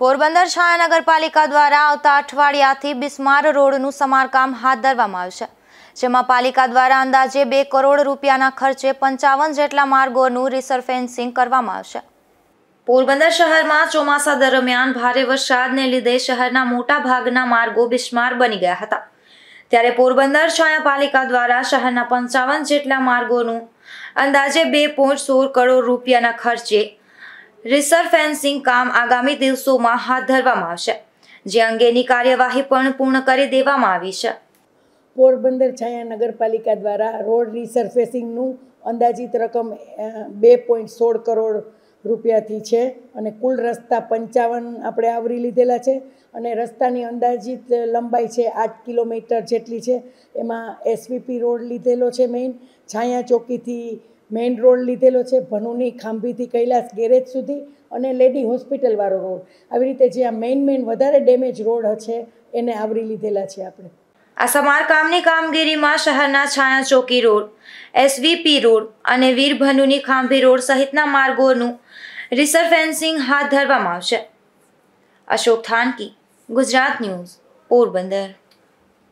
પોરબંદર છાયા નગરપાલિકા દ્વારા આવતા અઠવાડિયાથી બિસ્માર રોડનું સમારકામ હાથ ધરવામાં આવશે જેમાં પાલિકા દ્વારા અંદાજે બે કરોડ રૂપિયાના ખર્ચે પંચાવન જેટલા માર્ગોનું રિસર્ફેન્સિંગ કરવામાં આવશે પોરબંદર શહેરમાં ચોમાસા દરમિયાન ભારે વરસાદને લીધે શહેરના મોટા ભાગના માર્ગો બિસ્માર બની ગયા હતા ત્યારે પોરબંદર છાયા પાલિકા દ્વારા શહેરના પંચાવન જેટલા માર્ગોનું અંદાજે બે પોઈન્ટ સોળ કરોડ રૂપિયાના ખર્ચે રિસર્વ ફેન્સિંગ કામ આગામી દિવસોમાં હાથ ધરવામાં આવશે જે અંગેની કાર્યવાહી પણ પૂર્ણ કરી દેવામાં આવી છે પોરબંદર છાયા નગરપાલિકા દ્વારા રોડ રિસર્ફેસિંગનું અંદાજિત રકમ બે પોઈન્ટ સોળ કરોડ રૂપિયાથી છે અને કુલ રસ્તા પંચાવન આપણે આવરી લીધેલા છે અને રસ્તાની અંદાજિત લંબાઈ છે આઠ કિલોમીટર જેટલી છે એમાં એસવીપી રોડ લીધેલો છે મેઇન છાયા ચોકીથી મેઇન રોડ લીધેલો છે ભનુની ખાંભીથી કૈલાસ ગેરેજ સુધી અને લેડી હોસ્પિટલવાળો રોડ આવી રીતે જ્યાં મેઇન મેઇન વધારે ડેમેજ રોડ છે એને આવરી લીધેલા છે આપણે આ સમારકામની કામગીરીમાં શહેરના છાયા ચોકી રોડ એસવીપી રોડ અને વીરભનુની ખાંભી રોડ સહિતના માર્ગોનું રિસર ફેન્સિંગ હાથ ધરવામાં આવશે અશોક થાનકી ગુજરાત ન્યૂઝ પોરબંદર